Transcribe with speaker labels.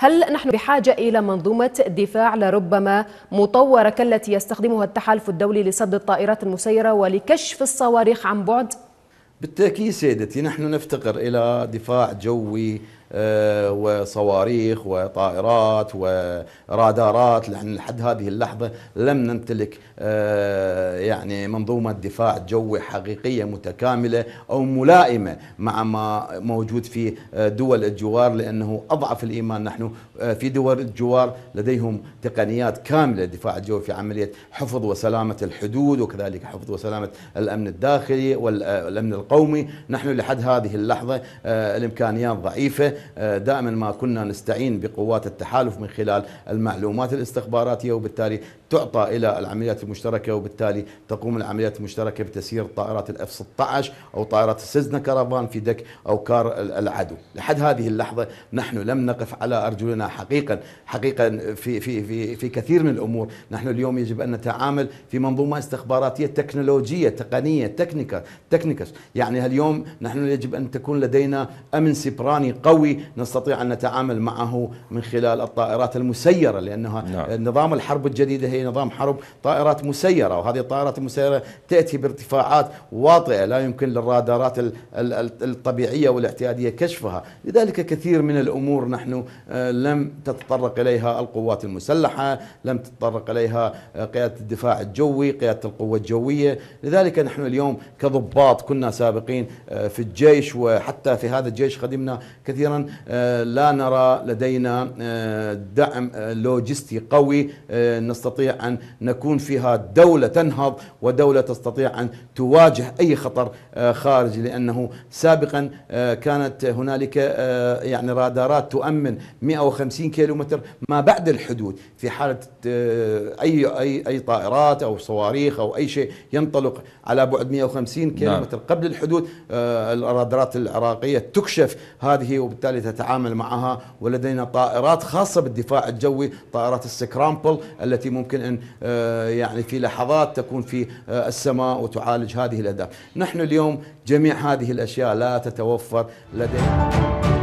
Speaker 1: هل نحن بحاجة إلى منظومة دفاع لربما مطورة كالتي يستخدمها التحالف الدولي لصد الطائرات المسيرة ولكشف الصواريخ عن بعد؟ بالتأكيد سيدتي نحن نفتقر إلى دفاع جوي آه، وصواريخ وطائرات ورادارات لأن لحد هذه اللحظة لم نمتلك آه، يعني منظومة دفاع جوي حقيقية متكاملة أو ملائمة مع ما موجود في آه، دول الجوار لأنه أضعف الإيمان نحن في دول الجوار لديهم تقنيات كاملة دفاع الجوي في عملية حفظ وسلامة الحدود وكذلك حفظ وسلامة الأمن الداخلي والأمن القومي نحن لحد هذه اللحظة الإمكانيات ضعيفة آه، دائما ما كنا نستعين بقوات التحالف من خلال المعلومات الاستخباراتية وبالتالي تعطى إلى العمليات المشتركة وبالتالي تقوم العمليات المشتركة بتسيير طائرات الاف 16 أو طائرات سيزنا كرفان في دك أو كار العدو لحد هذه اللحظة نحن لم نقف على أرجلنا حقيقة حقيقة في, في, في, في كثير من الأمور نحن اليوم يجب أن نتعامل في منظومة استخباراتية تكنولوجية تقنية تكنيكا تكنيكس يعني اليوم نحن يجب أن تكون لدينا أمن سبراني قوي الجوي نستطيع أن نتعامل معه من خلال الطائرات المسيرة لأنها نعم. نظام الحرب الجديدة هي نظام حرب طائرات مسيرة وهذه الطائرات المسيرة تأتي بارتفاعات واطئة لا يمكن للرادارات الطبيعية والاعتيادية كشفها لذلك كثير من الأمور نحن آه، لم تتطرق إليها القوات المسلحة لم تتطرق إليها آه، قيادة الدفاع الجوي قيادة القوة الجوية لذلك نحن اليوم كضباط كنا سابقين آه، في الجيش وحتى في هذا الجيش قدمنا كثيرا آه، لا نرى لدينا آه، دعم آه، لوجستي قوي نستطيع ان نكون فيها دوله تنهض ودوله تستطيع ان تواجه اي خطر خارجي لانه سابقا كانت هنالك يعني رادارات تؤمن 150 كيلومتر ما بعد الحدود في حاله اي اي اي طائرات او صواريخ او اي شيء ينطلق على بعد 150 نعم. كيلومتر نعم. قبل الحدود الرادارات العراقيه تكشف هذه وبالتالي وبالتالي تتعامل معها ولدينا طائرات خاصة بالدفاع الجوي طائرات السكرامبل التي ممكن أن آه، يعني في لحظات تكون في آه، السماء وتعالج هذه الأهداف نحن اليوم جميع هذه الأشياء لا تتوفر لدينا